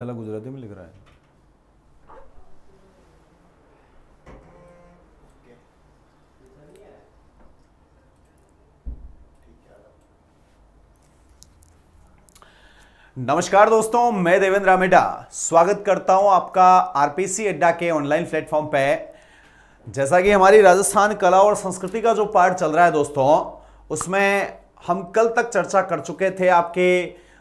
पहला गुजराती में लिख रहा है नमस्कार दोस्तों मैं देवेंद्र आमेडा स्वागत करता हूं आपका आरपीसी अड्डा के ऑनलाइन प्लेटफॉर्म पे जैसा कि हमारी राजस्थान कला और संस्कृति का जो पार्ट चल रहा है दोस्तों उसमें हम कल तक चर्चा कर चुके थे आपके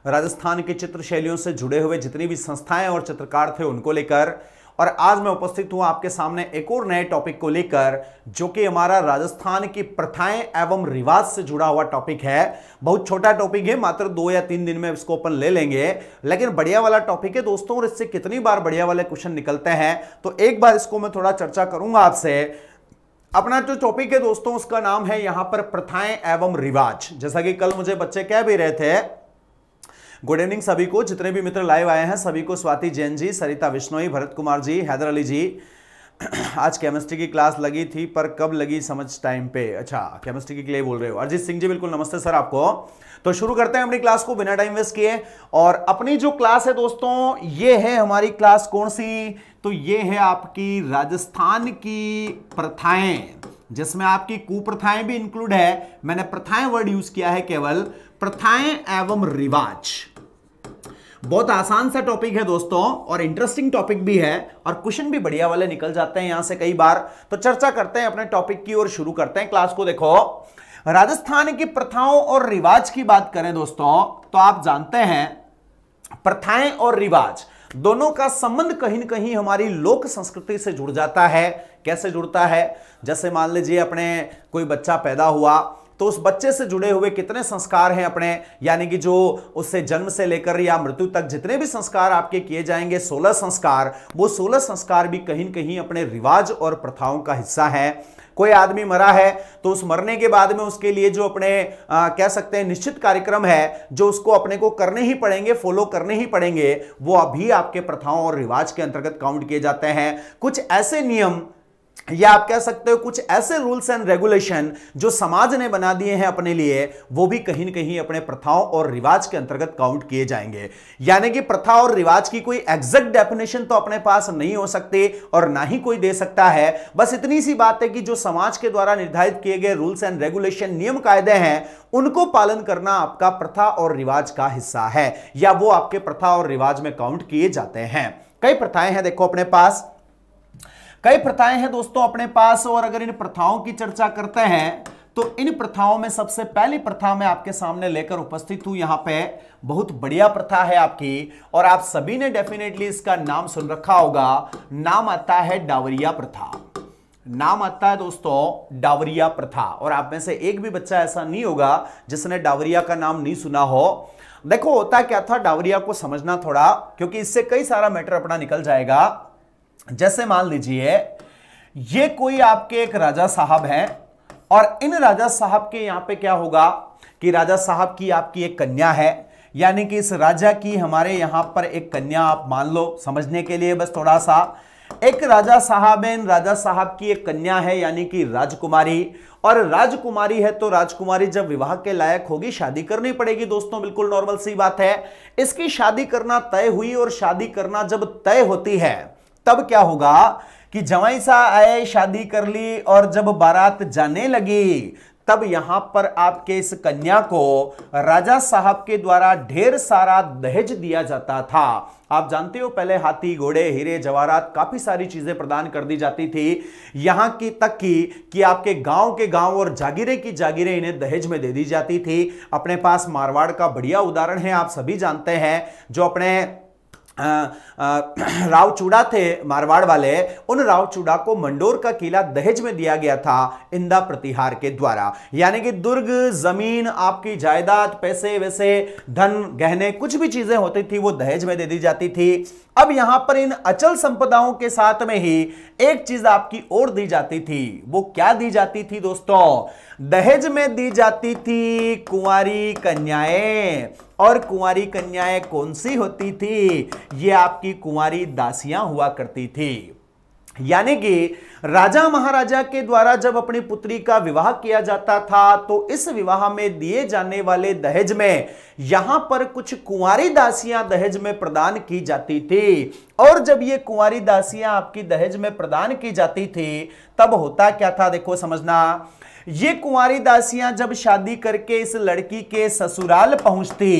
राजस्थान की चित्र शैलियों से जुड़े हुए जितनी भी संस्थाएं और चित्रकार थे उनको लेकर और आज मैं उपस्थित हूं आपके सामने एक और नए टॉपिक को लेकर जो कि हमारा राजस्थान की प्रथाएं एवं रिवाज से जुड़ा हुआ टॉपिक है बहुत छोटा टॉपिक है मात्र दो या तीन दिन में इसको अपन ले लेंगे लेकिन बढ़िया वाला टॉपिक है दोस्तों और इससे कितनी बार बढ़िया वाले क्वेश्चन निकलते हैं तो एक बार इसको मैं थोड़ा चर्चा करूंगा आपसे अपना जो टॉपिक है दोस्तों उसका नाम है यहां पर प्रथाएं एवं रिवाज जैसा कि कल मुझे बच्चे कह भी रहे थे गुड इवनिंग सभी को जितने भी मित्र लाइव आए हैं सभी को स्वाति जैन जी सरिता विश्नोई भरत कुमार जी हैदर अली जी आज केमिस्ट्री की क्लास लगी थी पर कब लगी समझ टाइम पे अच्छा केमिस्ट्री के लिए बोल रहे हो अरिजीत सिंह जी बिल्कुल नमस्ते सर आपको तो शुरू करते हैं अपनी क्लास को बिना टाइम वेस्ट किए और अपनी जो क्लास है दोस्तों ये है हमारी क्लास कौन सी तो ये है आपकी राजस्थान की प्रथाएं जिसमें आपकी कुप्रथाएं भी इंक्लूड है मैंने प्रथाएं वर्ड यूज किया है केवल प्रथाएं एवं रिवाज बहुत आसान सा टॉपिक है दोस्तों और इंटरेस्टिंग टॉपिक भी है और क्वेश्चन भी बढ़िया वाले निकल जाते हैं यहां से कई बार तो चर्चा करते हैं अपने टॉपिक की और शुरू करते हैं क्लास को देखो राजस्थान की प्रथाओं और रिवाज की बात करें दोस्तों तो आप जानते हैं प्रथाएं और रिवाज दोनों का संबंध कहीं ना कहीं हमारी लोक संस्कृति से जुड़ जाता है कैसे जुड़ता है जैसे मान लीजिए अपने कोई बच्चा पैदा हुआ तो उस बच्चे से जुड़े हुए कितने संस्कार हैं अपने यानी कि जो उससे जन्म से लेकर या मृत्यु तक जितने भी संस्कार आपके किए जाएंगे सोलह संस्कार वो सोलह संस्कार भी कहीं कहीं अपने रिवाज और प्रथाओं का हिस्सा है कोई आदमी मरा है तो उस मरने के बाद में उसके लिए जो अपने आ, कह सकते हैं निश्चित कार्यक्रम है जो उसको अपने को करने ही पड़ेंगे फॉलो करने ही पड़ेंगे वो अभी आपके प्रथाओं और रिवाज के अंतर्गत काउंट किए जाते हैं कुछ ऐसे नियम या आप कह सकते हो कुछ ऐसे रूल्स एंड रेगुलेशन जो समाज ने बना दिए हैं अपने लिए वो भी कहीं ना कहीं अपने प्रथाओं और रिवाज के अंतर्गत काउंट किए जाएंगे यानी कि प्रथा और रिवाज की कोई एग्जैक्ट डेफिनेशन तो अपने पास नहीं हो सकती और ना ही कोई दे सकता है बस इतनी सी बात है कि जो समाज के द्वारा निर्धारित किए गए रूल्स एंड रेगुलेशन नियम कायदे हैं उनको पालन करना आपका प्रथा और रिवाज का हिस्सा है या वो आपके प्रथा और रिवाज में काउंट किए जाते हैं कई प्रथाएं हैं देखो अपने पास कई प्रथाएं हैं दोस्तों अपने पास और अगर इन प्रथाओं की चर्चा करते हैं तो इन प्रथाओं में सबसे पहली प्रथा मैं आपके सामने लेकर उपस्थित हूं यहां पे बहुत बढ़िया प्रथा है आपकी और आप सभी ने डेफिनेटली इसका नाम सुन रखा होगा नाम आता है डावरिया प्रथा नाम आता है दोस्तों डावरिया प्रथा और आप में से एक भी बच्चा ऐसा नहीं होगा जिसने डावरिया का नाम नहीं सुना हो देखो होता क्या था डावरिया को समझना थोड़ा क्योंकि इससे कई सारा मैटर अपना निकल जाएगा जैसे मान लीजिए ये कोई आपके एक राजा साहब हैं और इन राजा साहब के यहां पे क्या होगा कि राजा साहब की आपकी एक कन्या है यानी कि इस राजा की हमारे यहां पर एक कन्या आप मान लो समझने के लिए बस थोड़ा सा एक राजा साहब है इन राजा साहब की एक कन्या है यानी कि राजकुमारी और राजकुमारी है तो राजकुमारी जब विवाह के लायक होगी शादी करनी पड़ेगी दोस्तों बिल्कुल नॉर्मल सी बात है इसकी शादी करना तय हुई और शादी करना जब तय होती है तब क्या होगा कि जवाई सा आए शादी कर ली और जब बारात जाने लगी तब यहां पर आपके इस कन्या को राजा साहब के द्वारा ढेर सारा दहेज दिया जाता था आप जानते हो पहले हाथी घोड़े हीरे जवाहरात काफी सारी चीजें प्रदान कर दी जाती थी यहां की तक की कि आपके गांव के गांव और जागीरे की जागीरे इन्हें दहेज में दे दी जाती थी अपने पास मारवाड़ का बढ़िया उदाहरण है आप सभी जानते हैं जो अपने राव चूड़ा थे मारवाड़ वाले उन राव चूड़ा को मंडोर का किला दहेज में दिया गया था इंदा प्रतिहार के द्वारा यानी कि दुर्ग जमीन आपकी जायदाद पैसे वैसे धन गहने कुछ भी चीजें होती थी वो दहेज में दे दी जाती थी अब यहां पर इन अचल संपदाओं के साथ में ही एक चीज आपकी और दी जाती थी वो क्या दी जाती थी दोस्तों दहेज में दी जाती थी कुंवारी कन्याएं और कुंवारी कन्याएं कौन सी होती थी ये आपकी कुंवारी दासियां हुआ करती थी यानी कि राजा महाराजा के द्वारा जब अपनी पुत्री का विवाह किया जाता था तो इस विवाह में दिए जाने वाले दहेज में यहां पर कुछ कुंवारी दासियां दहेज में प्रदान की जाती थी और जब ये कुंवारी दासियां आपकी दहेज में प्रदान की जाती थी तब होता क्या था देखो समझना ये कुंवारी दासियां जब शादी करके इस लड़की के ससुराल पहुंचती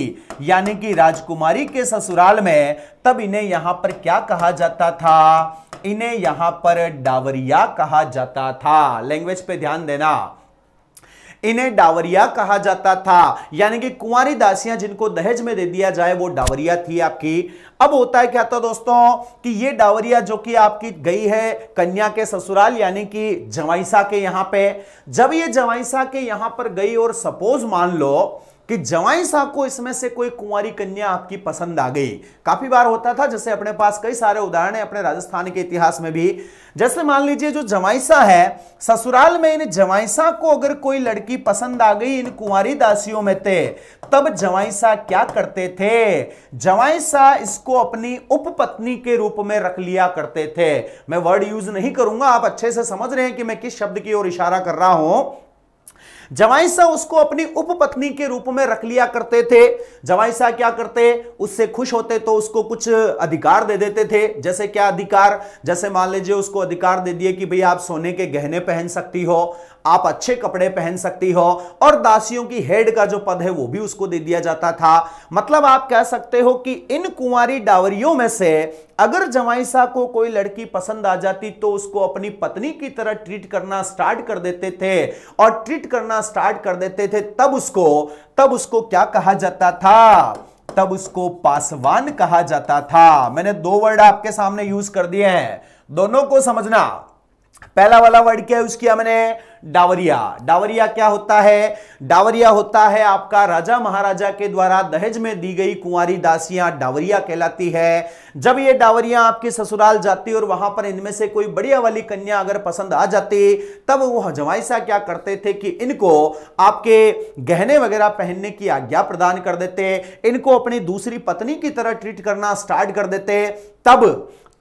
यानी कि राजकुमारी के ससुराल में तब इन्हें यहां पर क्या कहा जाता था इन्हें यहां पर डावरिया कहा जाता था लैंग्वेज पे ध्यान देना इन्हें डावरिया कहा जाता था यानी कि कुंवारी दासियां जिनको दहेज में दे दिया जाए वो डावरिया थी आपकी अब होता है क्या था दोस्तों कि ये डावरिया जो कि आपकी गई है कन्या के ससुराल यानी कि जवाइसा के यहां पे जब ये जवाइसा के यहां पर गई और सपोज मान लो कि जवाई साहब को इसमें से कोई कुंवारी कन्या आपकी पसंद आ गई काफी बार होता था जैसे अपने पास कई सारे उदाहरण है अपने राजस्थान के इतिहास में भी जैसे मान लीजिए जो जवाइसा है ससुराल में इन जवाइसा को अगर कोई लड़की पसंद आ गई इन कुंवारी दासियों में थे तब जवाइसा क्या करते थे जवाइसा इसको अपनी उपपत्नी के रूप में रख लिया करते थे मैं वर्ड यूज नहीं करूंगा आप अच्छे से समझ रहे हैं कि मैं किस शब्द की ओर इशारा कर रहा हूं जवाइसा उसको अपनी उपपत्नी के रूप में रख लिया करते थे जवाइसा क्या करते उससे खुश होते तो उसको कुछ अधिकार दे देते थे जैसे क्या अधिकार जैसे मान लीजिए उसको अधिकार दे दिए कि भाई आप सोने के गहने पहन सकती हो आप अच्छे कपड़े पहन सकती हो और दासियों की हेड का जो पद है वो भी उसको दे दिया जाता था मतलब आप कह सकते हो कि इन कुंवारी डावरियों में से अगर जमाई को कोई लड़की पसंद आ जाती तो उसको अपनी पत्नी की तरह ट्रीट करना स्टार्ट कर देते थे और ट्रीट करना स्टार्ट कर देते थे तब उसको तब उसको क्या कहा जाता था तब उसको पासवान कहा जाता था मैंने दो वर्ड आपके सामने यूज कर दिए हैं दोनों को समझना पहला वाला वर्ड क्या यूज किया मैंने डावरिया डावरिया क्या होता है डावरिया होता है आपका राजा महाराजा के द्वारा दहेज में दी गई कुंवारी दासियां डावरिया कहलाती है जब ये डावरिया आपके ससुराल जाती और वहां पर इनमें से कोई बढ़िया वाली कन्या अगर पसंद आ जाती तब वो हजमाइसा क्या करते थे कि इनको आपके गहने वगैरह पहनने की आज्ञा प्रदान कर देते इनको अपनी दूसरी पत्नी की तरह ट्रीट करना स्टार्ट कर देते तब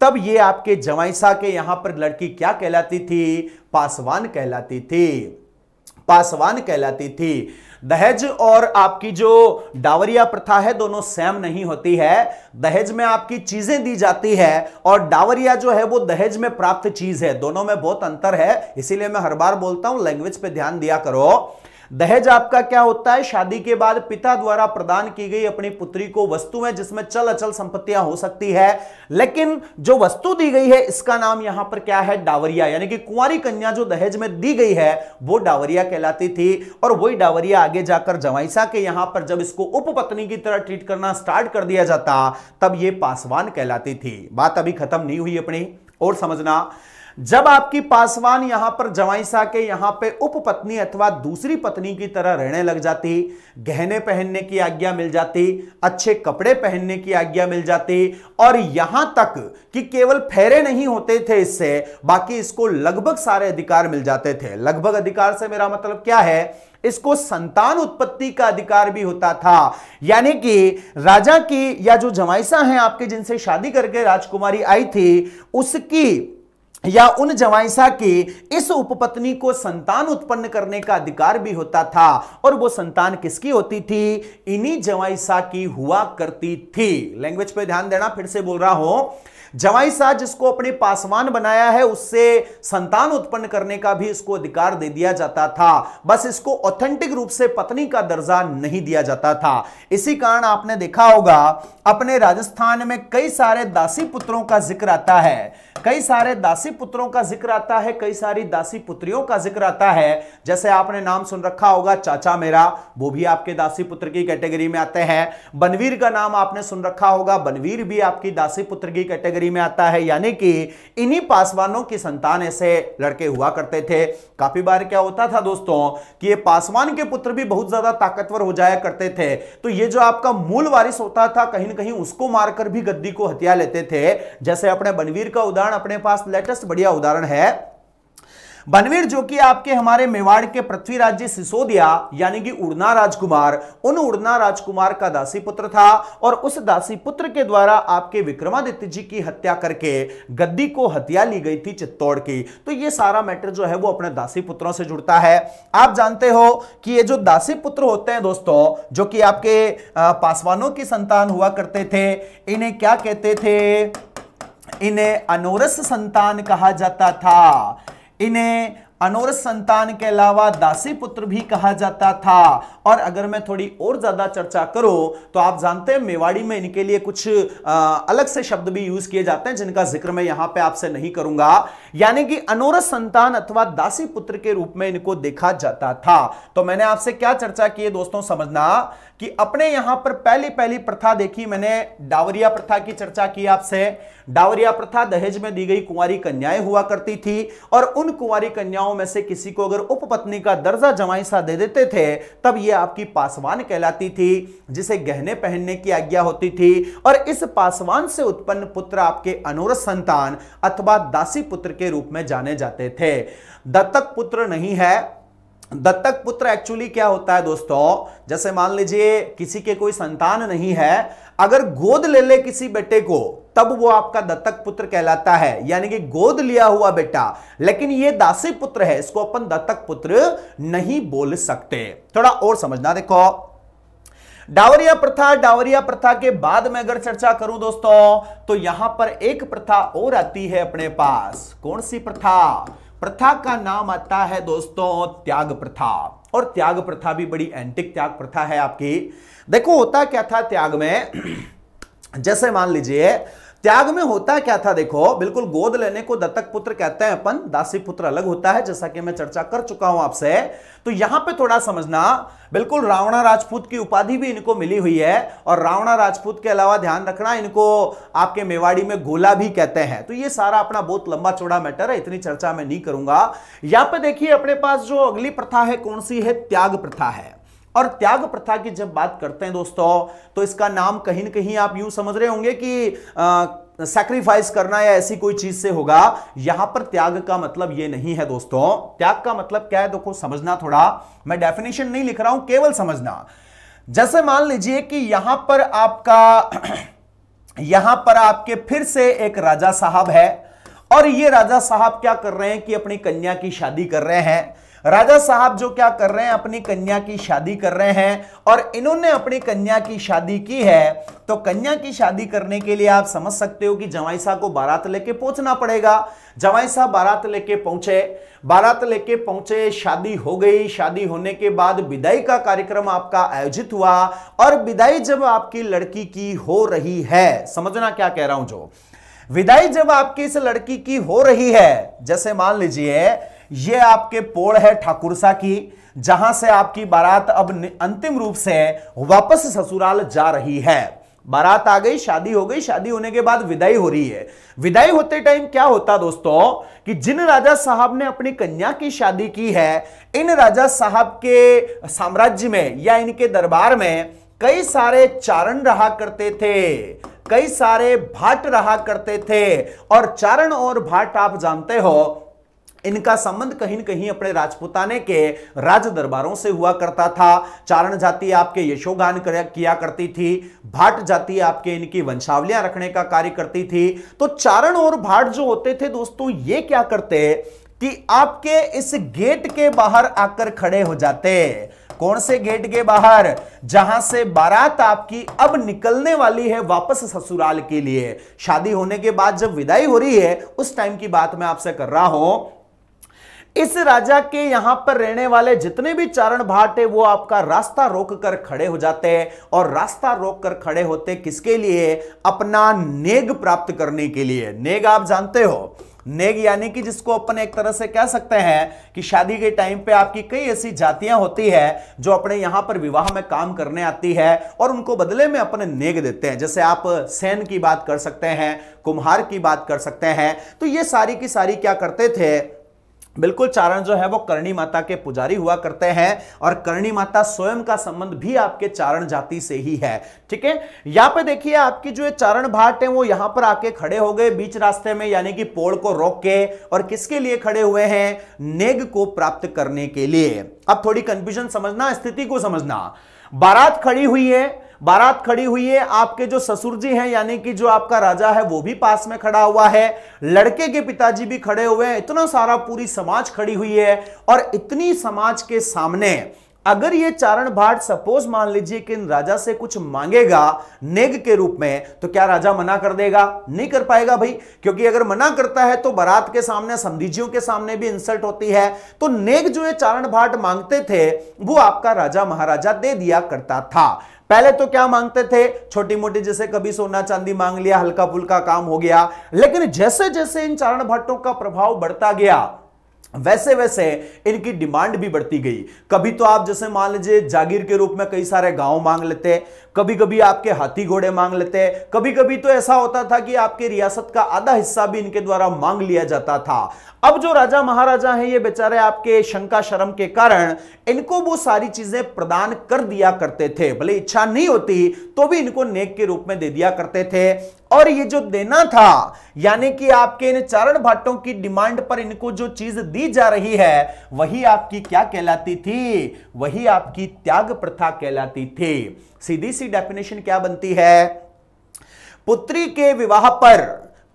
तब ये आपके जवाइसा के यहां पर लड़की क्या कहलाती थी पासवान कहलाती थी पासवान कहलाती थी दहेज और आपकी जो डावरिया प्रथा है दोनों सेम नहीं होती है दहेज में आपकी चीजें दी जाती है और डावरिया जो है वो दहेज में प्राप्त चीज है दोनों में बहुत अंतर है इसीलिए मैं हर बार बोलता हूं लैंग्वेज पे ध्यान दिया करो दहेज आपका क्या होता है शादी के बाद पिता द्वारा प्रदान की गई अपनी पुत्री को वस्तु है जिसमें चल अचल संपत्तियां हो सकती है लेकिन जो वस्तु दी गई है इसका नाम यहां पर क्या है डावरिया यानी कि कुंवारी कन्या जो दहेज में दी गई है वो डावरिया कहलाती थी और वही डावरिया आगे जाकर जवाइसा के यहां पर जब इसको उपपत्नी की तरह ट्रीट करना स्टार्ट कर दिया जाता तब ये पासवान कहलाती थी बात अभी खत्म नहीं हुई अपनी और समझना जब आपकी पासवान यहां पर जवाई सा के यहां पे उपपत्नी अथवा दूसरी पत्नी की तरह रहने लग जाती गहने पहनने की आज्ञा मिल जाती अच्छे कपड़े पहनने की आज्ञा मिल जाती और यहां तक कि केवल फेरे नहीं होते थे इससे बाकी इसको लगभग सारे अधिकार मिल जाते थे लगभग अधिकार से मेरा मतलब क्या है इसको संतान उत्पत्ति का अधिकार भी होता था यानी कि राजा की या जो जमाइसा हैं आपके जिनसे शादी करके राजकुमारी आई थी उसकी या उन जवाइसा के इस उपपत्नी को संतान उत्पन्न करने का अधिकार भी होता था और वो संतान किसकी होती थी इन्हीं जवाइसा की हुआ करती थी लैंग्वेज पे ध्यान देना फिर से बोल रहा हूं जवाई शाह जिसको अपने पासवान बनाया है उससे संतान उत्पन्न करने का भी इसको अधिकार दे दिया जाता था बस इसको ऑथेंटिक रूप से पत्नी का दर्जा नहीं दिया जाता था इसी कारण आपने देखा होगा अपने राजस्थान में कई सारे दासी पुत्रों का जिक्र आता है कई सारे दासी पुत्रों का जिक्र आता है कई सारी दासी पुत्रियों का जिक्र आता है जैसे आपने नाम सुन रखा होगा चाचा मेरा वो भी आपके दासी पुत्र की कैटेगरी में आते हैं बनवीर का नाम आपने सुन रखा होगा बनवीर भी आपकी दासी पुत्र की कैटेगरी कैटेगरी में आता है यानी कि इन्हीं पासवानों की संतान ऐसे लड़के हुआ करते थे काफी बार क्या होता था दोस्तों कि ये पासवान के पुत्र भी बहुत ज्यादा ताकतवर हो जाया करते थे तो ये जो आपका मूल वारिस होता था कहीं ना कहीं उसको मारकर भी गद्दी को हत्या लेते थे जैसे अपने बनवीर का उदाहरण अपने पास लेटेस्ट बढ़िया उदाहरण है बनवीर जो कि आपके हमारे मेवाड़ के पृथ्वीराज सिसोदिया यानी कि उड़ना राजकुमार उन उड़ना राजकुमार का दासी पुत्र था और उस दासी पुत्र के द्वारा आपके विक्रमादित्य जी की हत्या करके गद्दी को हत्या ली गई थी चित्तौड़ की तो ये सारा मैटर जो है वो अपने दासी पुत्रों से जुड़ता है आप जानते हो कि ये जो दासी पुत्र होते हैं दोस्तों जो कि आपके पासवानों की संतान हुआ करते थे इन्हें क्या कहते थे इन्हें अनोरस संतान कहा जाता था इन्हें अनोर संतान के अलावा दासी पुत्र भी कहा जाता था और अगर मैं थोड़ी और ज्यादा चर्चा करूं तो आप जानते हैं मेवाड़ी में इनके लिए कुछ आ, अलग से शब्द भी यूज किए जाते हैं जिनका जिक्र मैं यहां पे आपसे नहीं करूंगा यानी कि अनोरस संतान अथवा दासी पुत्र के रूप में इनको देखा जाता था तो मैंने आपसे क्या चर्चा की है दोस्तों समझना कि अपने यहां पर पहली पहली प्रथा देखी मैंने डावरिया प्रथा की चर्चा की आपसे डावरिया प्रथा दहेज में दी गई कुंवारी कन्याएं हुआ करती थी और उन कुंवारी कन्याओं में से किसी को अगर उपपत्नी का दर्जा जमाइसा दे देते थे तब यह आपकी पासवान कहलाती थी जिसे गहने पहनने की आज्ञा होती थी और इस पासवान से उत्पन्न पुत्र आपके अनुरस संतान अथवा दासी पुत्र के रूप में जाने जाते थे दत्तक पुत्र नहीं है दत्तक पुत्र एक्चुअली क्या होता है दोस्तों जैसे मान लीजिए किसी के कोई संतान नहीं है अगर गोद ले ले किसी बेटे को तब वो आपका दत्तक पुत्र कहलाता है यानी कि गोद लिया हुआ बेटा लेकिन ये दासी पुत्र है इसको अपन दत्तक पुत्र नहीं बोल सकते थोड़ा और समझना देखो डावरिया प्रथा डावरिया प्रथा के बाद में अगर चर्चा करूं दोस्तों तो यहां पर एक प्रथा और आती है अपने पास कौन सी प्रथा प्रथा का नाम आता है दोस्तों त्याग प्रथा और त्याग प्रथा भी बड़ी एंटिक त्याग प्रथा है आपकी देखो होता क्या था त्याग में जैसे मान लीजिए त्याग में होता क्या था देखो बिल्कुल गोद लेने को दत्तक पुत्र कहते हैं अपन दासी पुत्र अलग होता है जैसा कि मैं चर्चा कर चुका हूं आपसे तो यहां पे थोड़ा समझना बिल्कुल रावणा राजपूत की उपाधि भी इनको मिली हुई है और रावणा राजपूत के अलावा ध्यान रखना इनको आपके मेवाड़ी में गोला भी कहते हैं तो ये सारा अपना बहुत लंबा चौड़ा मैटर है इतनी चर्चा में नहीं करूंगा यहां पर देखिए अपने पास जो अगली प्रथा है कौन सी है त्याग प्रथा है और त्याग प्रथा की जब बात करते हैं दोस्तों तो इसका नाम कहीं ना कहीं आप यूं समझ रहे होंगे कि आ, सैक्रिफाइस करना या ऐसी कोई चीज से होगा यहां पर त्याग का मतलब ये नहीं है दोस्तों त्याग का मतलब क्या है देखो समझना थोड़ा मैं डेफिनेशन नहीं लिख रहा हूं केवल समझना जैसे मान लीजिए कि यहां पर आपका यहां पर आपके फिर से एक राजा साहब है और ये राजा साहब क्या कर रहे हैं कि अपनी कन्या की शादी कर रहे हैं राजा साहब जो क्या कर रहे हैं अपनी कन्या की शादी कर रहे हैं और इन्होंने अपनी कन्या की शादी की है तो कन्या की शादी करने के लिए आप समझ सकते हो कि जवाई साहब को बारात लेके पहुंचना पड़ेगा जवाई साहब बारात लेके पहुंचे बारात लेके पहुंचे शादी हो गई शादी होने के बाद विदाई का कार्यक्रम आपका आयोजित हुआ और विदाई जब आपकी लड़की की हो रही है समझना क्या कह रहा हूं जो विदाई जब आपकी इस लड़की की हो रही है जैसे मान लीजिए ये आपके पोड़ है ठाकुरसा की जहां से आपकी बारात अब अंतिम रूप से वापस ससुराल जा रही है बारात आ गई शादी हो गई शादी होने के बाद विदाई हो रही है विदाई होते टाइम क्या होता दोस्तों कि जिन राजा साहब ने अपनी कन्या की शादी की है इन राजा साहब के साम्राज्य में या इनके दरबार में कई सारे चारण रहा करते थे कई सारे भाट रहा करते थे और चारण और भाट आप जानते हो इनका संबंध कहीं ना कहीं अपने राजपुताने के राज दरबारों से हुआ करता था चारण जाति आपके यशोगान किया करती थी भाट जाति आपके इनकी वंशावलियां रखने का कार्य करती थी तो चारण और भाट जो होते थे दोस्तों ये क्या करते कि आपके इस गेट के बाहर आकर खड़े हो जाते कौन से गेट के बाहर जहां से बारात आपकी अब निकलने वाली है वापस ससुराल के लिए शादी होने के बाद जब विदाई हो रही है उस टाइम की बात मैं आपसे कर रहा हूं इस राजा के यहां पर रहने वाले जितने भी चारण भाट है वो आपका रास्ता रोक कर खड़े हो जाते हैं और रास्ता रोक कर खड़े होते किसके लिए अपना नेग प्राप्त करने के लिए नेग आप जानते हो नेग यानी कि जिसको अपन एक तरह से कह सकते हैं कि शादी के टाइम पे आपकी कई ऐसी जातियां होती है जो अपने यहां पर विवाह में काम करने आती है और उनको बदले में अपने नेग देते हैं जैसे आप सैन की बात कर सकते हैं कुम्हार की बात कर सकते हैं तो ये सारी की सारी क्या करते थे बिल्कुल चारण जो है वो करणी माता के पुजारी हुआ करते हैं और करणी माता स्वयं का संबंध भी आपके चारण जाति से ही है ठीक है यहां पे देखिए आपकी जो चारण भाट है वो यहां पर आके खड़े हो गए बीच रास्ते में यानी कि पोड़ को रोक के और किसके लिए खड़े हुए हैं नेग को प्राप्त करने के लिए अब थोड़ी कंफ्यूजन समझना स्थिति को समझना बारात खड़ी हुई है बारात खड़ी हुई है आपके जो ससुर जी हैं यानी कि जो आपका राजा है वो भी पास में खड़ा हुआ है लड़के के पिताजी भी खड़े हुए हैं इतना सारा पूरी समाज खड़ी हुई है और इतनी समाज के सामने अगर ये चारण भाट सपोज मान लीजिए कि राजा से कुछ मांगेगा नेग के रूप में तो क्या राजा मना कर देगा नहीं कर पाएगा भाई क्योंकि अगर मना करता है तो बारात के सामने समदीजियों के सामने भी इंसल्ट होती है तो नेग जो ये चारण भाट मांगते थे वो आपका राजा महाराजा दे दिया करता था पहले तो क्या मांगते थे छोटी मोटी जैसे कभी सोना चांदी मांग लिया हल्का फुल्का काम हो गया लेकिन जैसे जैसे इन चारण भट्टों का प्रभाव बढ़ता गया वैसे वैसे इनकी डिमांड भी बढ़ती गई कभी तो आप जैसे मान लीजिए जागीर के रूप में कई सारे गांव मांग लेते कभी कभी आपके हाथी घोड़े मांग लेते कभी कभी तो ऐसा होता था कि आपके रियासत का आधा हिस्सा भी इनके द्वारा मांग लिया जाता था अब जो राजा महाराजा हैं ये बेचारे आपके शंका शर्म के कारण इनको वो सारी चीजें प्रदान कर दिया करते थे भले इच्छा नहीं होती तो भी इनको नेक के रूप में दे दिया करते थे और ये जो देना था यानी कि आपके इन चरण भट्टों की डिमांड पर इनको जो चीज दी जा रही है वही आपकी क्या कहलाती थी वही आपकी त्याग प्रथा कहलाती थी सीधी सी डेफिनेशन क्या बनती है पुत्री के विवाह पर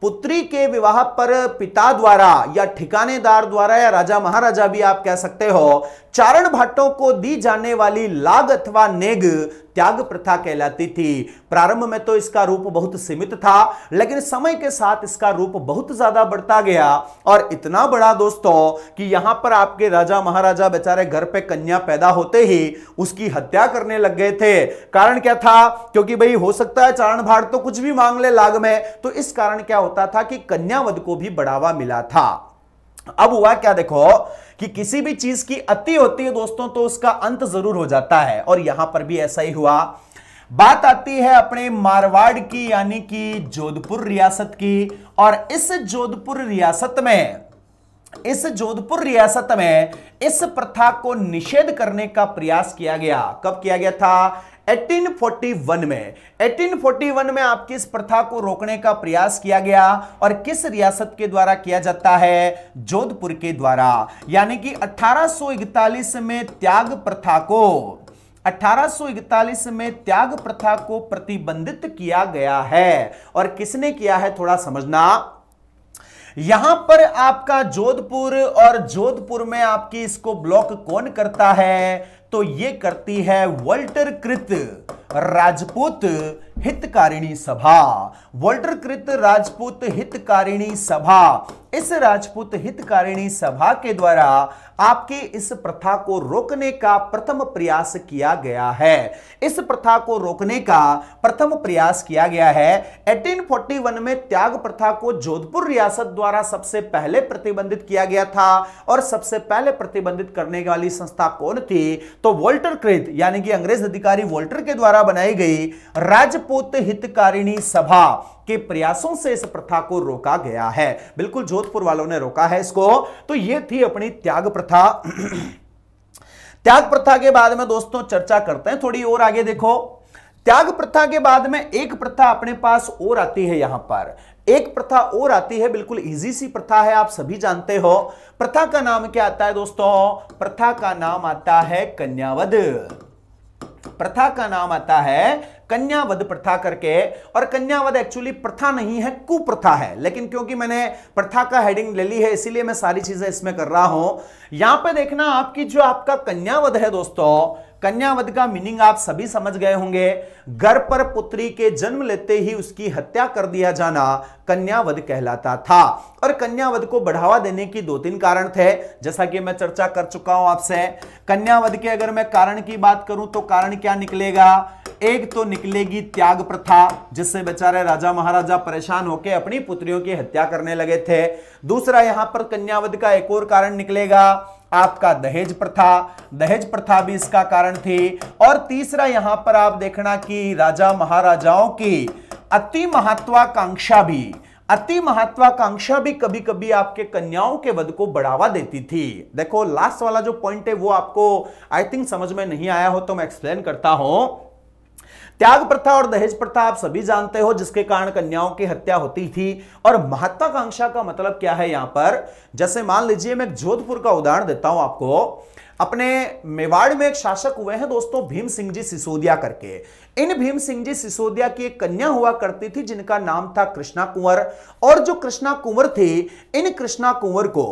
पुत्री के विवाह पर पिता द्वारा या ठिकानेदार द्वारा या राजा महाराजा भी आप कह सकते हो चारण भट्टों को दी जाने वाली लाग अथवा नेग त्याग प्रथा कहलाती थी प्रारंभ में तो इसका रूप बहुत सीमित था लेकिन समय के साथ इसका रूप बहुत ज्यादा बढ़ता गया और इतना बड़ा दोस्तों कि यहां पर आपके राजा महाराजा बेचारे घर पे कन्या पैदा होते ही उसकी हत्या करने लग गए थे कारण क्या था क्योंकि भाई हो सकता है चारण भाड़ तो कुछ भी मांग ले लाग में तो इस कारण क्या होता था कि कन्यावध को भी बढ़ावा मिला था अब हुआ क्या देखो कि किसी भी चीज की अति होती है दोस्तों तो उसका अंत जरूर हो जाता है और यहां पर भी ऐसा ही हुआ बात आती है अपने मारवाड़ की यानी कि जोधपुर रियासत की और इस जोधपुर रियासत में इस जोधपुर रियासत में इस प्रथा को निषेध करने का प्रयास किया गया कब किया गया था 1841 में 1841 में आपकी इस प्रथा को रोकने का प्रयास किया गया और किस रियासत के द्वारा किया जाता है जोधपुर के द्वारा यानी कि 1841 में त्याग प्रथा को 1841 में त्याग प्रथा को प्रतिबंधित किया गया है और किसने किया है थोड़ा समझना यहां पर आपका जोधपुर और जोधपुर में आपकी इसको ब्लॉक कौन करता है तो ये करती है वल्टर कृत राजपूत हितकारिणी सभा वॉल्टरकृत राजपूत हितकारिणी सभा इस राजपूत हितकारिणी सभा के द्वारा आपके इस प्रथा को रोकने का प्रथम प्रयास किया गया है इस प्रथा को रोकने का प्रथम प्रयास किया गया है 1841 में त्याग प्रथा को जोधपुर रियासत द्वारा सबसे पहले प्रतिबंधित किया गया था और सबसे पहले प्रतिबंधित करने वाली संस्था कौन थी तो वॉल्टर कृत यानी कि अंग्रेज अधिकारी वोल्टर के द्वारा बनाई गई राजपूत राजपूत हितकारिणी सभा के प्रयासों से इस प्रथा को रोका गया है बिल्कुल जोधपुर वालों ने रोका है इसको तो यह थी अपनी त्याग प्रथा त्याग प्रथा के बाद में दोस्तों चर्चा करते हैं थोड़ी और आगे देखो त्याग प्रथा के बाद में एक प्रथा अपने पास और आती है यहां पर एक प्रथा और आती है बिल्कुल इजी सी प्रथा है आप सभी जानते हो प्रथा का नाम क्या आता है दोस्तों प्रथा का नाम आता है कन्यावध प्रथा का नाम आता है कन्यावध प्रथा करके और कन्यावध एक्चुअली प्रथा नहीं है कुप्रथा है लेकिन क्योंकि मैंने प्रथा का हेडिंग ले ली है इसीलिए मैं सारी चीजें इसमें कर रहा हूं यहां पे देखना आपकी जो आपका कन्यावध है दोस्तों कन्यावध का मीनिंग आप सभी समझ गए होंगे घर पर पुत्री के जन्म लेते ही उसकी हत्या कर दिया जाना कन्यावध कहलाता था और कन्यावध को बढ़ावा देने की दो तीन कारण थे जैसा कि मैं चर्चा कर चुका हूं आपसे कन्यावध के अगर मैं कारण की बात करूं तो कारण क्या निकलेगा एक तो निकलेगी त्याग प्रथा जिससे बेचारे राजा महाराजा परेशान होकर अपनी पुत्रियों की हत्या करने लगे थे दूसरा यहां पर कन्यावध का एक और कारण निकलेगा आपका दहेज प्रथा दहेज प्रथा भी इसका कारण थी और तीसरा यहां पर आप देखना कि राजा महाराजाओं की अति महत्वाकांक्षा भी अति महत्वाकांक्षा भी कभी कभी आपके कन्याओं के वध को बढ़ावा देती थी देखो लास्ट वाला जो पॉइंट है वो आपको आई थिंक समझ में नहीं आया हो तो मैं एक्सप्लेन करता हूं त्याग प्रथा और दहेज प्रथा आप सभी जानते हो जिसके कारण कन्याओं की हत्या होती थी और महत्वाकांक्षा का मतलब क्या है यहां पर जैसे मान लीजिए मैं जोधपुर का उदाहरण देता हूं आपको अपने मेवाड़ में एक शासक हुए हैं दोस्तों भीम सिंह जी सिसोदिया करके इन भीम सिंह जी सिसोदिया की एक कन्या हुआ करती थी जिनका नाम था कृष्णा कुंवर और जो कृष्णा कुंवर थी इन कृष्णा कुंवर को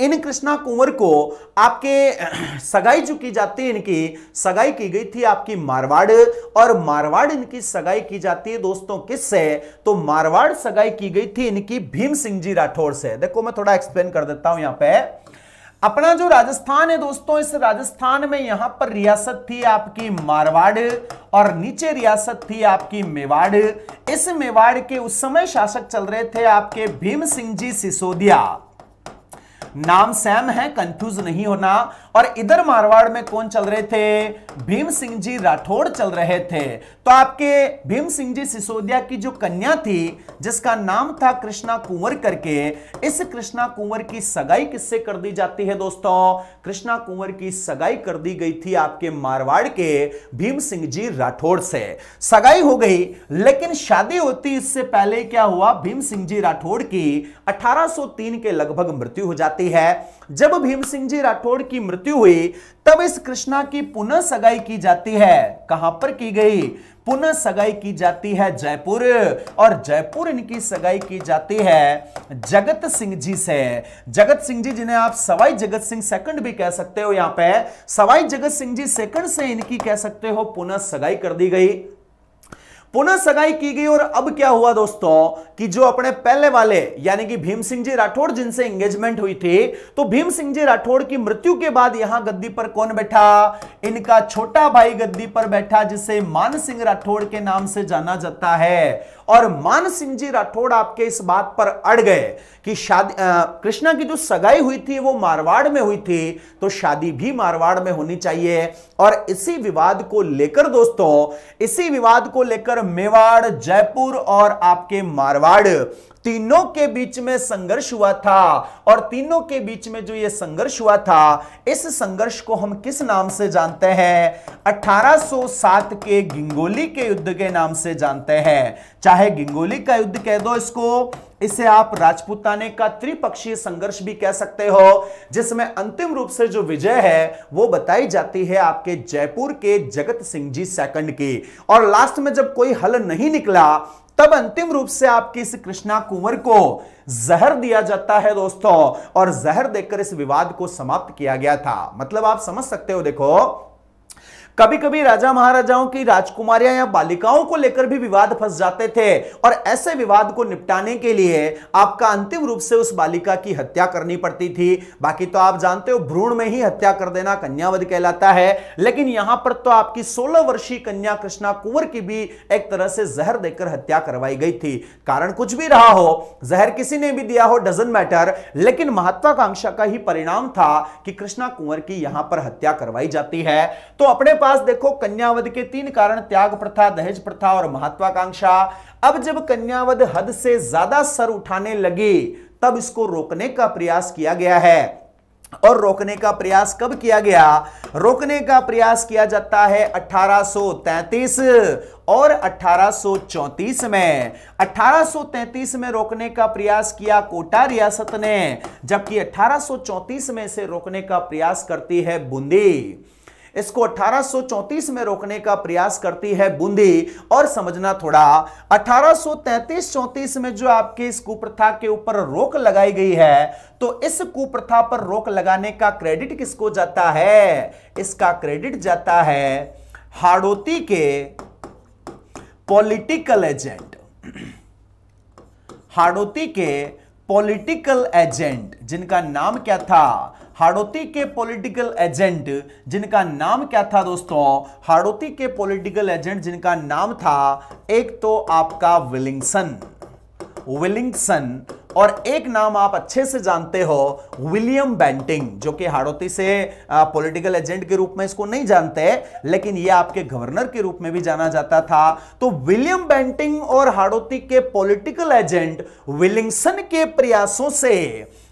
इन कृष्णा कुंवर को आपके सगाई जो की जाती है इनकी सगाई की गई थी आपकी मारवाड़ और मारवाड़ इनकी सगाई की जाती है दोस्तों किससे तो मारवाड़ सगाई की गई थी इनकी भीम सिंह जी राठौर से देखो मैं थोड़ा एक्सप्लेन कर देता हूं यहां पे अपना जो राजस्थान है दोस्तों इस राजस्थान में यहां पर रियासत थी आपकी मारवाड़ और नीचे रियासत थी आपकी मेवाड़ इस मेवाड़ के उस समय शासक चल रहे थे आपके भीम सिंह जी सिसोदिया नाम सैम है कंफ्यूज नहीं होना और इधर मारवाड़ में कौन चल रहे थे भीम सिंह जी राठौड़ चल रहे थे तो आपके भीम सिंह जी सिसोदिया की जो कन्या थी जिसका नाम था कृष्णा कुंवर करके इस कृष्णा कुंवर की सगाई किससे कर दी जाती है दोस्तों कृष्णा कुंवर की सगाई कर दी गई थी आपके मारवाड़ के भीम सिंह जी राठौड़ से सगाई हो गई लेकिन शादी होती इससे पहले क्या हुआ भीम सिंह जी राठौड़ की 1803 के लगभग मृत्यु हो जाती है जब भीम सिंह जी राठौड़ की मृत्यु मृत्यु हुई तब इस कृष्णा की पुनः सगाई की जाती है कहां पर की गई पुनः सगाई की जाती है जयपुर और जयपुर इनकी सगाई की जाती है जगत सिंह जी से जगत सिंह जी जिन्हें आप सवाई जगत सिंह सेकंड भी कह सकते हो यहां पे सवाई जगत सिंह जी सेकंड से इनकी कह सकते हो पुनः सगाई कर दी गई पुनः सगाई की गई और अब क्या हुआ दोस्तों कि जो अपने पहले वाले यानी कि भीम सिंह जी राठौड़ जिनसे एंगेजमेंट हुई थी तो भीम सिंह जी राठौड़ की मृत्यु के बाद यहां गद्दी पर कौन बैठा इनका छोटा भाई गद्दी पर बैठा जिसे मान सिंह राठौड़ के नाम से जाना जाता है और मान सिंह जी राठौड़ आपके इस बात पर अड़ गए कि शादी कृष्णा की जो सगाई हुई थी वो मारवाड़ में हुई थी तो शादी भी मारवाड़ में होनी चाहिए और इसी विवाद को लेकर दोस्तों इसी विवाद को लेकर मेवाड़ जयपुर और आपके मारवाड़ तीनों के बीच में संघर्ष हुआ था और तीनों के बीच में जो ये संघर्ष हुआ था इस संघर्ष को हम किस नाम से जानते हैं 1807 के गिंगोली के युद्ध के नाम से जानते हैं चाहे गिंगोली का युद्ध कह दो इसको इसे आप राजपूताने का त्रिपक्षीय संघर्ष भी कह सकते हो जिसमें अंतिम रूप से जो विजय है वो बताई जाती है आपके जयपुर के जगत सिंह जी सेकंड की और लास्ट में जब कोई हल नहीं निकला तब अंतिम रूप से आपके इस कृष्णा कुंवर को जहर दिया जाता है दोस्तों और जहर देकर इस विवाद को समाप्त किया गया था मतलब आप समझ सकते हो देखो कभी कभी राजा महाराजाओं की राजकुमारियां या बालिकाओं को लेकर भी विवाद फंस जाते थे और ऐसे विवाद को निपटाने के लिए आपका अंतिम रूप से उस बालिका की हत्या करनी पड़ती थी बाकी तो आप जानते हो भ्रूण में ही हत्या कर देना कन्यावध कहलाता है लेकिन यहां पर तो आपकी सोलह वर्षीय कन्या कृष्णा कुंवर की भी एक तरह से जहर देकर हत्या करवाई गई थी कारण कुछ भी रहा हो जहर किसी ने भी दिया हो डजन मैटर लेकिन महत्वाकांक्षा का ही परिणाम था कि कृष्णा कुंवर की यहां पर हत्या करवाई जाती है तो अपने पास देखो कन्यावध के तीन कारण त्याग प्रथा दहेज प्रथा और महत्वाकांक्षा अब जब कन्यावध हद से ज्यादा सर उठाने लगे तब इसको रोकने का प्रयास किया गया है और रोकने का प्रयास कब किया गया रोकने का प्रयास किया जाता है 1833 और 1834 में 1833 में रोकने का प्रयास किया कोटा रियासत ने जबकि 1834 में से रोकने का प्रयास करती है बूंदी इसको 1834 में रोकने का प्रयास करती है बूंदी और समझना थोड़ा 1833-34 में जो आपकी इस कुप्रथा के ऊपर रोक लगाई गई है तो इस कुप्रथा पर रोक लगाने का क्रेडिट किसको जाता है इसका क्रेडिट जाता है हाड़ोती के पॉलिटिकल एजेंट हाड़ोती के पॉलिटिकल एजेंट जिनका नाम क्या था हाड़ोती के पॉलिटिकल एजेंट जिनका नाम क्या था दोस्तों हाड़ोती के पॉलिटिकल एजेंट जिनका नाम था एक तो आपका विलिंगसन विलिंगसन और एक नाम आप अच्छे से जानते हो विलियम बैंटिंग जो कि हाड़ोती से पॉलिटिकल एजेंट के रूप में इसको नहीं जानते लेकिन ये आपके गवर्नर के रूप में भी जाना जाता था तो विलियम बैंटिंग और हाड़ोती के पॉलिटिकल एजेंट विलिंगसन के प्रयासों से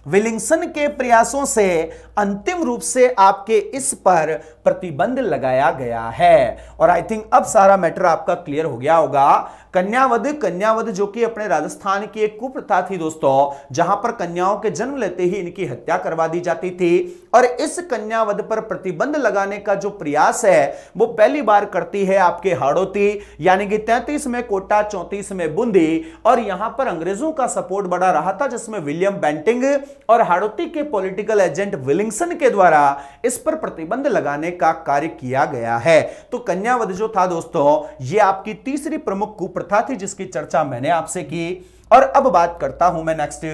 विलिंगसन के प्रयासों से अंतिम रूप से आपके इस पर प्रतिबंध लगाया गया है और आई थिंक अब सारा मैटर आपका क्लियर हो गया होगा कन्यावध कन्यावध जो कि अपने राजस्थान की एक कुप्रथा थी दोस्तों जहां पर कन्याओं के जन्म लेते ही इनकी हत्या करवा दी जाती थी और इस कन्यावध पर प्रतिबंध लगाने का जो प्रयास है वो पहली बार करती है आपके हाड़ोती यानी कि तैतीस में कोटा चौंतीस में बूंदी और यहां पर अंग्रेजों का सपोर्ट बढ़ा रहा था जिसमें विलियम बैंटिंग और हाड़ोती के पोलिटिकल एजेंट विलिंगसन के द्वारा इस पर प्रतिबंध लगाने का कार्य किया गया है तो कन्यावध जो था दोस्तों ये आपकी तीसरी प्रमुख कुप्रथा प्रथा थी जिसकी चर्चा मैंने आपसे की और अब बात करता हूं मैं नेक्स्ट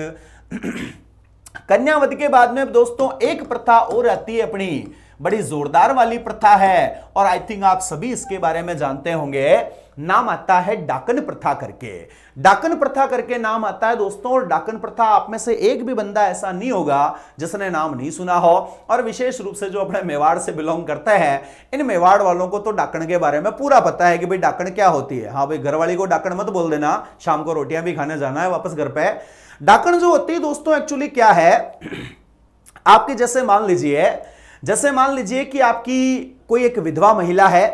कन्यावध के बाद में दोस्तों एक प्रथा और रहती है अपनी बड़ी जोरदार वाली प्रथा है और आई थिंक आप सभी इसके बारे में जानते होंगे नाम आता है डाकन प्रथा करके डाकन प्रथा करके नाम आता है दोस्तों और डाकन प्रथा आप में से एक भी बंदा ऐसा नहीं होगा जिसने नाम नहीं सुना हो और विशेष रूप से जो अपने मेवाड़ से बिलोंग करते हैं इन मेवाड़ वालों को तो डाकन के बारे में पूरा पता है कि भाई डाकन क्या होती है हाँ भाई घरवाली को डाकन मत बोल देना शाम को रोटियां भी खाने जाना है वापस घर पे डाकन जो होती है दोस्तों एक्चुअली क्या है आपके जैसे मान लीजिए जैसे मान लीजिए कि आपकी कोई एक विधवा महिला है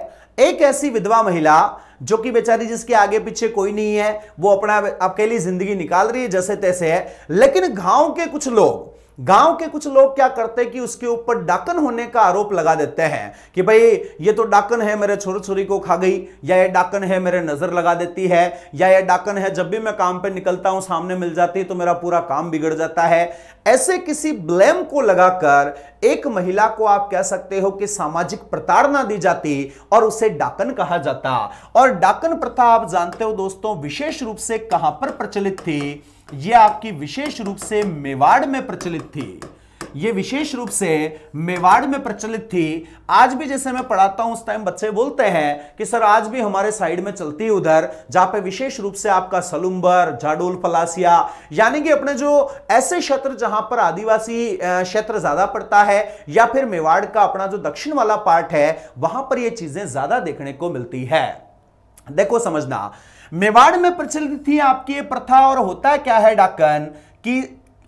एक ऐसी विधवा महिला जो कि बेचारी जिसके आगे पीछे कोई नहीं है वो अपना अकेली जिंदगी निकाल रही है जैसे तैसे है लेकिन गांव के कुछ लोग गांव के कुछ लोग क्या करते हैं कि उसके ऊपर डाकन होने का आरोप लगा देते हैं कि भाई ये तो डाकन है मेरे छोर छोरी को खा गई या ये डाकन है मेरे नज़र लगा देती है या ये डाकन है जब भी मैं काम पे निकलता हूं सामने मिल जाती है तो मेरा पूरा काम बिगड़ जाता है ऐसे किसी ब्लेम को लगाकर एक महिला को आप कह सकते हो कि सामाजिक प्रताड़ना दी जाती और उसे डाकन कहा जाता और डाकन प्रथा आप जानते हो दोस्तों विशेष रूप से कहां पर प्रचलित थी यह आपकी विशेष रूप से मेवाड़ में प्रचलित थी ये विशेष रूप से मेवाड़ में प्रचलित थी आज भी जैसे मैं पढ़ाता हूं उस टाइम बच्चे बोलते हैं कि सर आज भी हमारे साइड में चलती है उधर जहां पे विशेष रूप से आपका सलुम्बर झाडोल पलासिया यानी कि अपने जो ऐसे क्षेत्र जहां पर आदिवासी क्षेत्र ज्यादा पड़ता है या फिर मेवाड़ का अपना जो दक्षिण वाला पार्ट है वहां पर यह चीजें ज्यादा देखने को मिलती है देखो समझना मेवाड़ में प्रचलित थी आपकी ये प्रथा और होता क्या है डाकन कि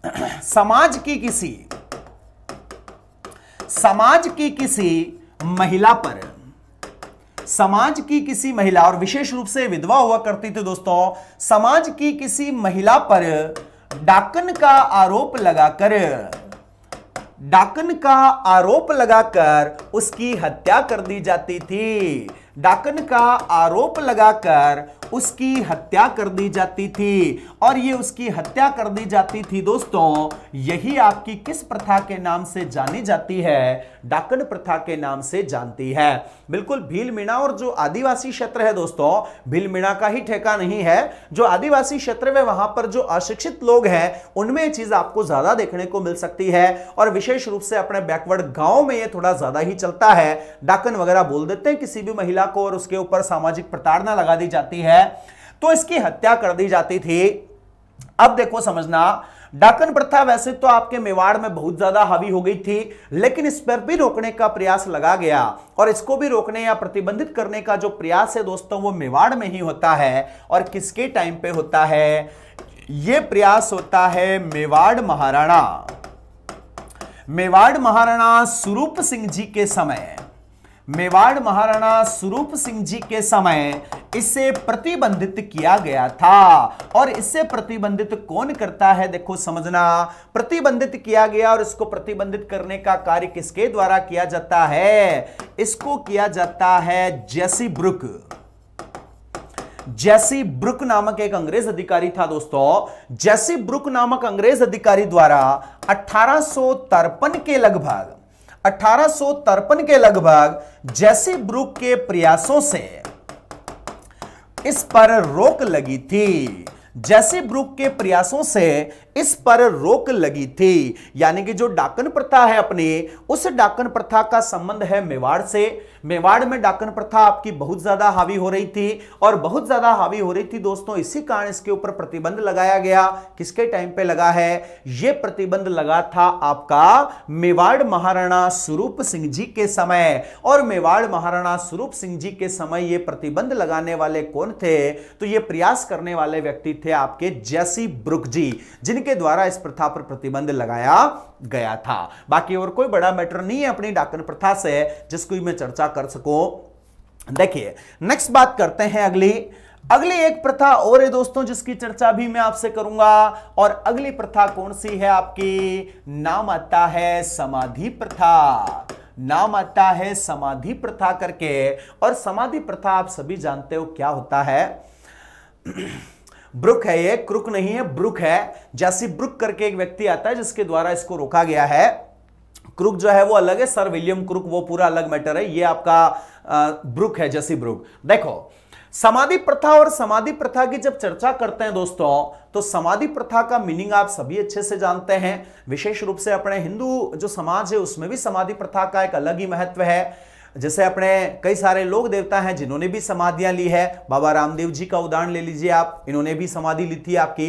समाज की किसी समाज की किसी महिला पर समाज की किसी महिला और विशेष रूप से विधवा हुआ करती थी दोस्तों समाज की किसी महिला पर डाकन का आरोप लगाकर डाकन का आरोप लगाकर उसकी हत्या कर दी जाती थी डाकन का आरोप लगाकर उसकी हत्या कर दी जाती थी और ये उसकी हत्या कर दी जाती थी दोस्तों यही आपकी किस प्रथा के नाम से जानी जाती है डाकन प्रथा के नाम से जानती है बिल्कुल मीणा और जो आदिवासी क्षेत्र है दोस्तों मीणा का ही ठेका नहीं है जो आदिवासी क्षेत्र में वहां पर जो अशिक्षित लोग हैं उनमें चीज आपको ज्यादा देखने को मिल सकती है और विशेष रूप से अपने बैकवर्ड गांव में यह थोड़ा ज्यादा ही चलता है डाकन वगैरह बोल देते हैं किसी भी महिला को और उसके ऊपर सामाजिक प्रताड़ना लगा दी जाती है है तो इसकी हत्या कर दी जाती थी अब देखो समझना डाकन प्रथा वैसे तो आपके मेवाड़ में बहुत ज्यादा हावी हो गई थी लेकिन इस पर भी रोकने का प्रयास लगा गया और इसको भी रोकने या प्रतिबंधित करने का जो प्रयास है दोस्तों वो मेवाड़ में ही होता है और किसके टाइम पे होता है ये प्रयास होता है मेवाड़ महाराणा मेवाड़ महाराणा स्वरूप सिंह जी के समय मेवाड़ महाराणा स्वरूप सिंह जी के समय इसे प्रतिबंधित किया गया था और इसे प्रतिबंधित कौन करता है देखो समझना प्रतिबंधित किया गया और इसको प्रतिबंधित करने का कार्य किसके द्वारा किया जाता है इसको किया जाता है जैसी ब्रुक जैसी ब्रुक नामक एक अंग्रेज अधिकारी था दोस्तों जैसी ब्रुक नामक अंग्रेज अधिकारी द्वारा अठारह के लगभग अठारह के लगभग जैसी ब्रुक के प्रयासों से इस पर रोक लगी थी जैसे ब्रुक के प्रयासों से इस पर रोक लगी थी यानी कि जो डाकन प्रथा है अपनी उस डाकन प्रथा का संबंध है मेवाड़ से मेवाड़ में डाकन प्रथा आपकी बहुत ज्यादा हावी हो रही थी और बहुत ज्यादा हावी हो रही थी दोस्तों इसी कारण इसके ऊपर प्रतिबंध लगाया गया किसके टाइम पे लगा है यह प्रतिबंध लगा था आपका मेवाड़ महाराणा स्वरूप सिंह जी के समय और मेवाड़ महाराणा स्वरूप सिंह जी के समय यह प्रतिबंध लगाने वाले कौन थे तो यह प्रयास करने वाले व्यक्ति थे थे आपके जैसी ब्रुक जी जिनके द्वारा इस प्रथा पर प्रतिबंध लगाया गया था बाकी और कोई बड़ा मैटर नहीं है अपनी डाकन प्रथा से जिसको मैं चर्चा कर सकूं देखिए नेक्स्ट बात करते हैं अगली अगली एक प्रथा और है दोस्तों जिसकी चर्चा भी मैं आपसे करूंगा और अगली प्रथा कौन सी है आपकी नाम आता है समाधि प्रथा नाम आता है समाधि प्रथा करके और समाधि प्रथा आप सभी जानते हो क्या होता है ब्रुक है ये क्रुक नहीं है ब्रुक है जैसी ब्रुक करके एक व्यक्ति आता है जिसके द्वारा इसको रोका गया है क्रुक जो है वो अलग है सर विलियम क्रुक वो पूरा अलग मैटर है ये आपका ब्रुक है जैसी ब्रुक देखो समाधि प्रथा और समाधि प्रथा की जब चर्चा करते हैं दोस्तों तो समाधि प्रथा का मीनिंग आप सभी अच्छे से जानते हैं विशेष रूप से अपने हिंदू जो समाज है उसमें भी समाधि प्रथा का एक अलग ही महत्व है जैसे अपने कई सारे लोग देवता हैं जिन्होंने भी समाधियां ली है बाबा रामदेव जी का उदाहरण ले लीजिए आप इन्होंने भी समाधि ली थी आपकी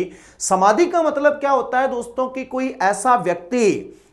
समाधि का मतलब क्या होता है दोस्तों कि कोई ऐसा व्यक्ति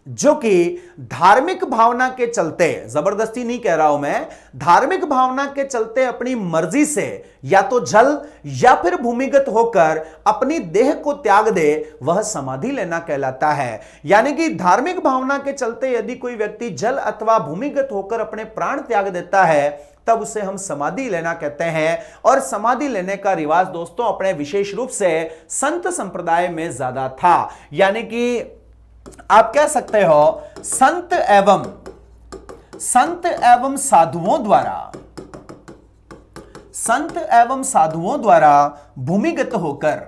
जो कि धार्मिक भावना के चलते जबरदस्ती नहीं कह रहा हूं मैं धार्मिक भावना के चलते अपनी मर्जी से या तो जल या फिर भूमिगत होकर अपनी देह को त्याग दे वह समाधि लेना कहलाता है यानी कि धार्मिक भावना के चलते यदि कोई व्यक्ति जल अथवा भूमिगत होकर अपने प्राण त्याग देता है तब उसे हम समाधि लेना कहते हैं और समाधि लेने का रिवाज दोस्तों अपने विशेष रूप से संत संप्रदाय में ज्यादा था यानी कि आप कह सकते हो संत एवं संत एवं साधुओं द्वारा संत एवं साधुओं द्वारा भूमिगत होकर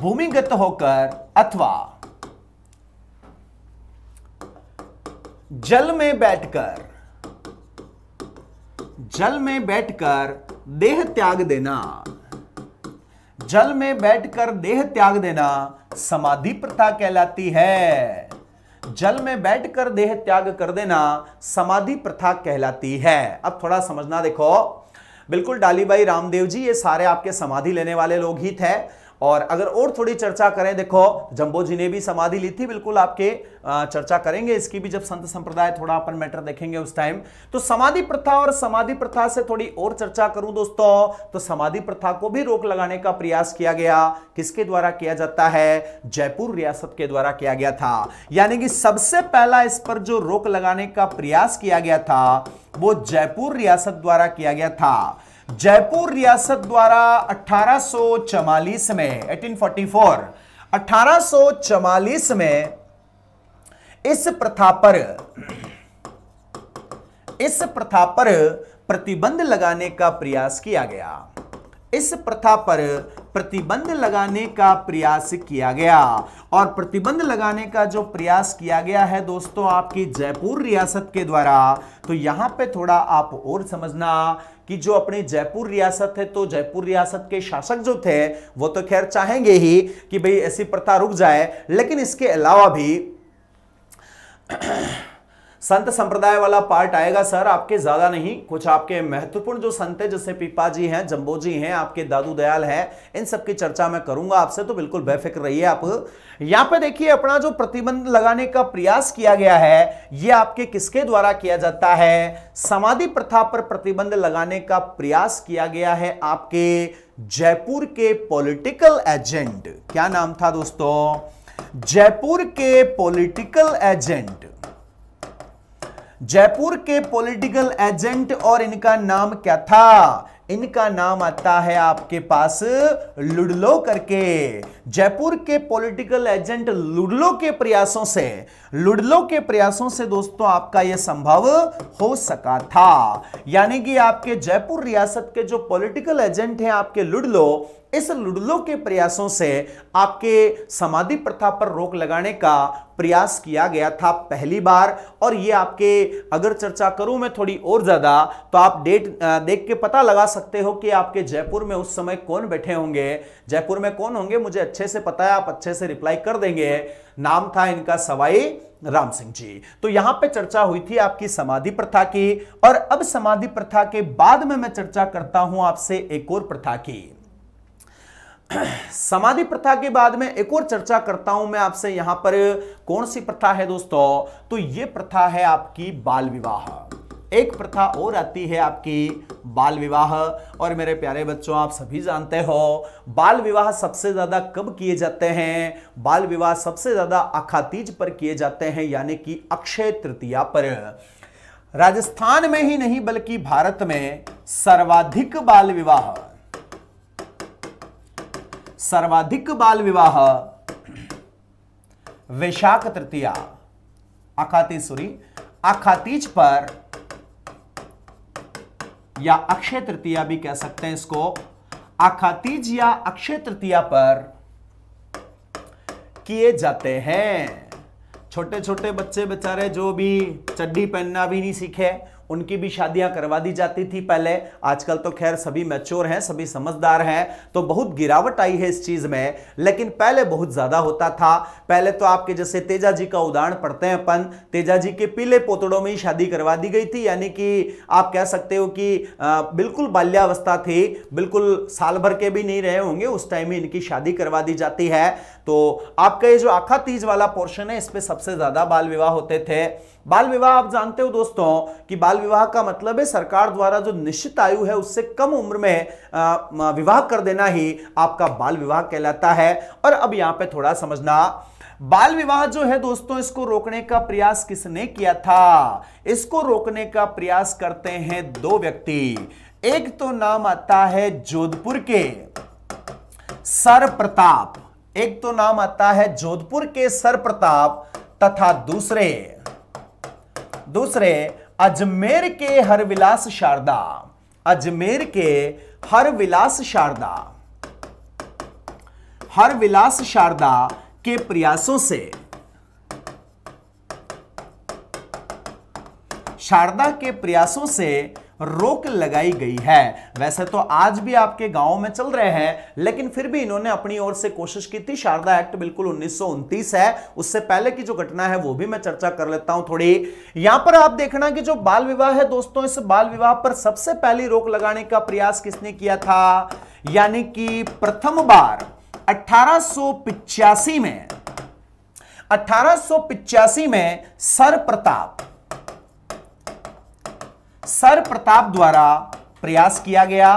भूमिगत होकर अथवा जल में बैठकर जल में बैठकर देह त्याग देना जल में बैठकर देह त्याग देना समाधि प्रथा कहलाती है जल में बैठकर देह त्याग कर देना समाधि प्रथा कहलाती है अब थोड़ा समझना देखो बिल्कुल डालीबाई रामदेव जी ये सारे आपके समाधि लेने वाले लोग ही थे और अगर और थोड़ी चर्चा करें देखो जम्बो जी ने भी समाधि ली थी बिल्कुल आपके चर्चा करेंगे इसकी भी जब संत संप्रदाय थोड़ा अपन मैटर देखेंगे उस टाइम तो समाधि प्रथा और समाधि प्रथा से थोड़ी और चर्चा करूं दोस्तों तो समाधि प्रथा को भी रोक लगाने का प्रयास किया गया किसके द्वारा किया जाता है जयपुर रियासत के द्वारा किया गया था यानी कि सबसे पहला इस पर जो रोक लगाने का प्रयास किया गया था वो जयपुर रियासत द्वारा किया गया था जयपुर रियासत द्वारा 1844 में 1844 1844 में इस प्रथा पर इस प्रथा पर प्रतिबंध लगाने का प्रयास किया गया इस प्रथा पर प्रतिबंध लगाने का प्रयास किया गया और प्रतिबंध लगाने का जो प्रयास किया गया है दोस्तों आपकी जयपुर रियासत के द्वारा तो यहां पे थोड़ा आप और समझना कि जो अपने जयपुर रियासत है तो जयपुर रियासत के शासक जो थे वो तो खैर चाहेंगे ही कि भाई ऐसी प्रथा रुक जाए लेकिन इसके अलावा भी संत संप्रदाय वाला पार्ट आएगा सर आपके ज्यादा नहीं कुछ आपके महत्वपूर्ण जो संत है जैसे पीपा जी हैं जम्बो जी हैं आपके दादू दयाल हैं इन सब की चर्चा मैं करूंगा आपसे तो बिल्कुल बेफिक्र रहिए आप यहां पे देखिए अपना जो प्रतिबंध लगाने का प्रयास किया गया है ये आपके किसके द्वारा किया जाता है समाधि प्रथा पर प्रतिबंध लगाने का प्रयास किया गया है आपके जयपुर के पोलिटिकल एजेंट क्या नाम था दोस्तों जयपुर के पोलिटिकल एजेंट जयपुर के पॉलिटिकल एजेंट और इनका नाम क्या था इनका नाम आता है आपके पास लुडलो करके जयपुर के पॉलिटिकल एजेंट लुडलो के प्रयासों से लुडलो के प्रयासों से दोस्तों आपका यह संभव हो सका था यानी कि आपके जयपुर रियासत के जो पॉलिटिकल एजेंट हैं आपके लुडलो इस लुडलो के प्रयासों से आपके समाधि प्रथा पर रोक लगाने का प्रयास किया गया था पहली बार और ये आपके अगर चर्चा करूं मैं थोड़ी और ज़्यादा तो आप डेट देख के पता लगा सकते हो कि आपके जयपुर में उस समय कौन बैठे होंगे जयपुर में कौन होंगे मुझे अच्छे से पता है आप अच्छे से रिप्लाई कर देंगे नाम था इनका सवाई राम सिंह जी तो यहां पे चर्चा हुई थी आपकी समाधि प्रथा की और अब समाधि प्रथा के बाद में मैं चर्चा करता हूं आपसे एक और प्रथा की समाधि प्रथा के बाद में एक और चर्चा करता हूं मैं आपसे यहां पर कौन सी प्रथा है दोस्तों तो ये प्रथा है आपकी बाल विवाह एक प्रथा और आती है आपकी बाल विवाह और मेरे प्यारे बच्चों आप सभी जानते हो बाल विवाह सबसे ज़्यादा कब किए जाते हैं बाल विवाह सबसे ज़्यादा अखातीज पर किए जाते हैं यानी कि अक्षय तृतीया पर राजस्थान में ही नहीं बल्कि भारत में सर्वाधिक बाल विवाह सर्वाधिक बाल विवाह वैशाख तृतीया अखाती सूरी अखातीज पर या अक्षय तृतीया भी कह सकते हैं इसको अखातीज या अक्षय तृतीया पर किए जाते हैं छोटे छोटे बच्चे बेचारे जो भी चड्डी पहनना भी नहीं सीखे उनकी भी शादियां करवा दी जाती थी पहले आजकल तो खैर सभी मैच्योर हैं सभी समझदार हैं तो बहुत गिरावट आई है इस चीज में लेकिन पहले बहुत ज्यादा होता था पहले तो आपके जैसे तेजा जी का उदाहरण पढ़ते हैं अपन तेजा जी के पीले पोतड़ों में ही शादी करवा दी गई थी यानी कि आप कह सकते हो कि बिल्कुल बाल्यावस्था थी बिल्कुल साल भर के भी नहीं रहे होंगे उस टाइम ही इनकी शादी करवा दी जाती है तो आपका ये जो आखा तीज वाला पोर्शन है इस पर सबसे ज्यादा बाल विवाह होते थे बाल विवाह आप जानते हो दोस्तों कि बाल विवाह का मतलब है सरकार द्वारा जो निश्चित आयु है उससे कम उम्र में विवाह कर देना ही आपका बाल विवाह कहलाता है और अब यहां पे थोड़ा समझना बाल विवाह जो है दोस्तों इसको रोकने का प्रयास किसने किया था इसको रोकने का प्रयास करते हैं दो व्यक्ति एक तो नाम आता है जोधपुर के सर प्रताप एक तो नाम आता है जोधपुर के सर प्रताप तथा दूसरे दूसरे अजमेर के हर विलास शारदा अजमेर के हर विलास शारदा हर विलास शारदा के प्रयासों से शारदा के प्रयासों से रोक लगाई गई है वैसे तो आज भी आपके गांव में चल रहे हैं लेकिन फिर भी इन्होंने अपनी ओर से कोशिश की थी शारदा एक्ट बिल्कुल उन्नीस है उससे पहले की जो घटना है वो भी मैं चर्चा कर लेता हूं थोड़ी यहां पर आप देखना कि जो बाल विवाह है दोस्तों इस बाल विवाह पर सबसे पहली रोक लगाने का प्रयास किसने किया था यानी कि प्रथम बार अठारह में अठारह में सर प्रताप सर प्रताप द्वारा प्रयास किया गया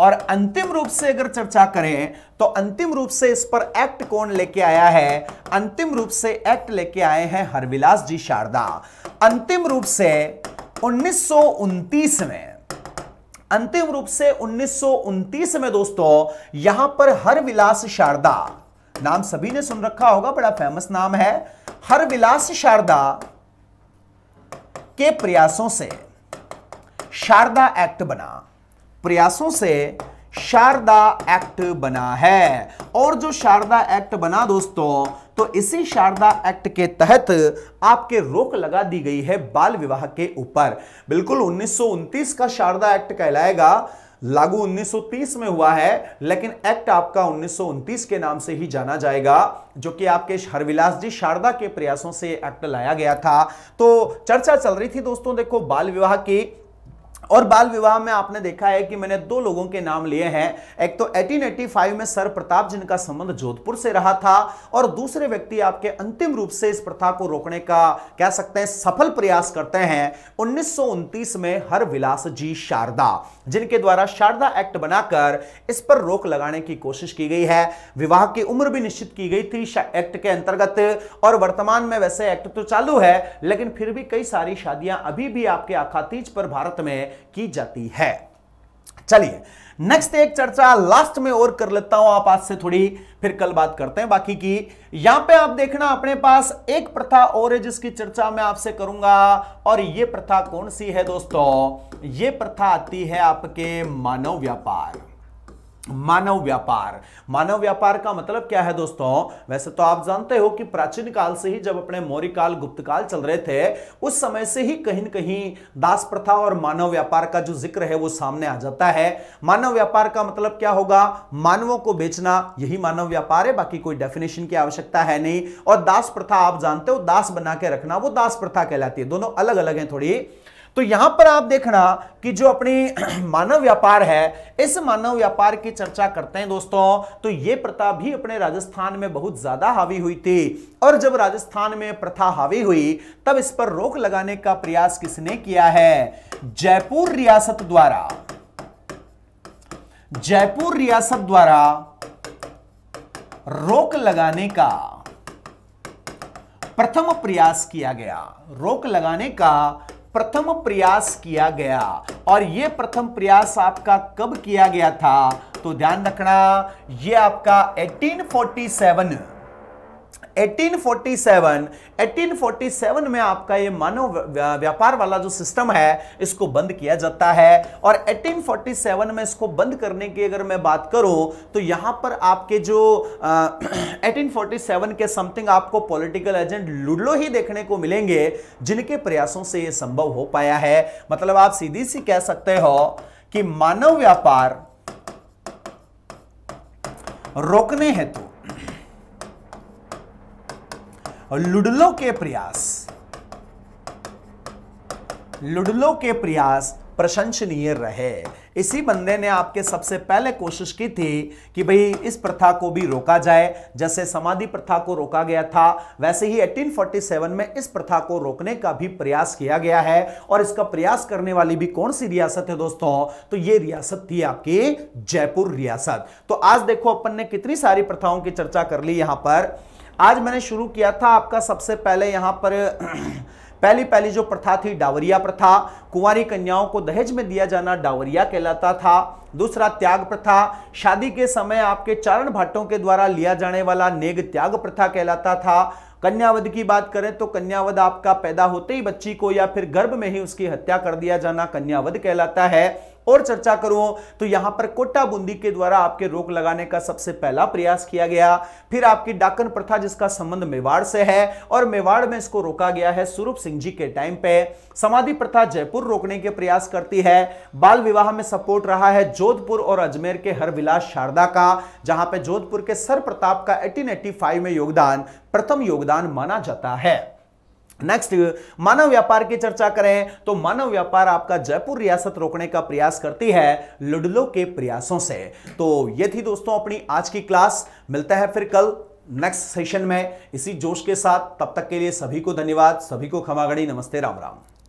और अंतिम रूप से अगर चर्चा करें तो अंतिम रूप से इस पर एक्ट कौन लेके आया है अंतिम रूप से एक्ट लेके आए हैं हरविलास जी शारदा अंतिम रूप से उन्नीस में अंतिम रूप से उन्नीस में दोस्तों यहां पर हरविलास शारदा नाम सभी ने सुन रखा होगा बड़ा फेमस नाम है हरविलास शारदा के प्रयासों से शारदा एक्ट बना प्रयासों से शारदा एक्ट बना है और जो शारदा एक्ट बना दोस्तों तो इसी शारदा एक्ट के तहत आपके रोक लगा दी गई है बाल विवाह के ऊपर बिल्कुल उन्नीस का शारदा एक्ट कहलाएगा लागू 1930 में हुआ है लेकिन एक्ट आपका उन्नीस के नाम से ही जाना जाएगा जो कि आपके हरविलास जी शारदा के प्रयासों से एक्ट लाया गया था तो चर्चा चल रही थी दोस्तों देखो बाल विवाह की और बाल विवाह में आपने देखा है कि मैंने दो लोगों के नाम लिए हैं एक तो 1885 में सर प्रताप जिनका संबंध जोधपुर से रहा था और दूसरे व्यक्ति आपके अंतिम रूप से इस प्रथा को रोकने का कह सकते हैं सफल प्रयास करते हैं उन्नीस में हर विलास जी शारदा जिनके द्वारा शारदा एक्ट बनाकर इस पर रोक लगाने की कोशिश की गई है विवाह की उम्र भी निश्चित की गई थी एक्ट के अंतर्गत और वर्तमान में वैसे एक्ट तो चालू है लेकिन फिर भी कई सारी शादियां अभी भी आपके अखातीज पर भारत में की जाती है चलिए नेक्स्ट एक चर्चा लास्ट में और कर लेता हूं आप आज से थोड़ी फिर कल बात करते हैं बाकी की यहां पे आप देखना अपने पास एक प्रथा और है जिसकी चर्चा मैं आपसे करूंगा और ये प्रथा कौन सी है दोस्तों ये प्रथा आती है आपके मानव व्यापार मानव व्यापार मानव व्यापार का मतलब क्या है दोस्तों वैसे तो आप जानते हो कि प्राचीन काल से ही जब अपने मौर्य काल गुप्त काल चल रहे थे उस समय से ही कहीं न कहीं दास प्रथा और मानव व्यापार का जो जिक्र है वो सामने आ जाता है मानव व्यापार का मतलब क्या होगा मानवों को बेचना यही मानव व्यापार है बाकी कोई डेफिनेशन की आवश्यकता है नहीं और दास प्रथा आप जानते हो दास बना के रखना वो दास प्रथा कहलाती है दोनों अलग अलग है थोड़ी तो यहां पर आप देखना कि जो अपनी मानव व्यापार है इस मानव व्यापार की चर्चा करते हैं दोस्तों तो ये प्रथा भी अपने राजस्थान में बहुत ज्यादा हावी हुई थी और जब राजस्थान में प्रथा हावी हुई तब इस पर रोक लगाने का प्रयास किसने किया है जयपुर रियासत द्वारा जयपुर रियासत द्वारा रोक लगाने का प्रथम प्रयास किया गया रोक लगाने का प्रथम प्रयास किया गया और यह प्रथम प्रयास आपका कब किया गया था तो ध्यान रखना यह आपका 1847 1847 1847 में आपका ये मानव व्यापार वाला जो सिस्टम है इसको बंद किया जाता है और 1847 में इसको बंद करने की अगर मैं बात करूं तो यहां पर आपके जो आ, 1847 के समथिंग आपको पॉलिटिकल एजेंट लुडलो ही देखने को मिलेंगे जिनके प्रयासों से यह संभव हो पाया है मतलब आप सीधी सी कह सकते हो कि मानव व्यापार रोकने हेतु लुडलो के प्रयास लुडलो के प्रयास प्रशंसनीय रहे इसी बंदे ने आपके सबसे पहले कोशिश की थी कि भाई इस प्रथा को भी रोका जाए जैसे समाधि प्रथा को रोका गया था वैसे ही 1847 में इस प्रथा को रोकने का भी प्रयास किया गया है और इसका प्रयास करने वाली भी कौन सी रियासत है दोस्तों तो ये रियासत थी आपकी जयपुर रियासत तो आज देखो अपन ने कितनी सारी प्रथाओं की चर्चा कर ली यहां पर आज मैंने शुरू किया था आपका सबसे पहले यहाँ पर पहली पहली जो प्रथा थी डावरिया प्रथा कुंवारी कन्याओं को दहेज में दिया जाना डावरिया कहलाता था दूसरा त्याग प्रथा शादी के समय आपके चारण भट्टों के द्वारा लिया जाने वाला नेग त्याग प्रथा कहलाता था कन्यावध की बात करें तो कन्यावध आपका पैदा होते ही बच्ची को या फिर गर्भ में ही उसकी हत्या कर दिया जाना कन्यावध कहलाता है और चर्चा करो तो यहां पर कोटा बूंदी के द्वारा आपके रोक लगाने का सबसे पहला प्रयास किया गया फिर आपकी डाकन प्रथा जिसका संबंध मेवाड़ से है और मेवाड़ में इसको रोका गया है स्वरूप सिंह जी के टाइम पे समाधि प्रथा जयपुर रोकने के प्रयास करती है बाल विवाह में सपोर्ट रहा है जोधपुर और अजमेर के हर विलास शारदा का जहां पे जोधपुर के सर प्रताप का 1885 में योगदान प्रथम योगदान माना जाता है नेक्स्ट मानव व्यापार की चर्चा करें तो मानव व्यापार आपका जयपुर रियासत रोकने का प्रयास करती है लुडलो के प्रयासों से तो ये थी दोस्तों अपनी आज की क्लास मिलता है फिर कल नेक्स्ट सेशन में इसी जोश के साथ तब तक के लिए सभी को धन्यवाद सभी को खमागणी नमस्ते राम राम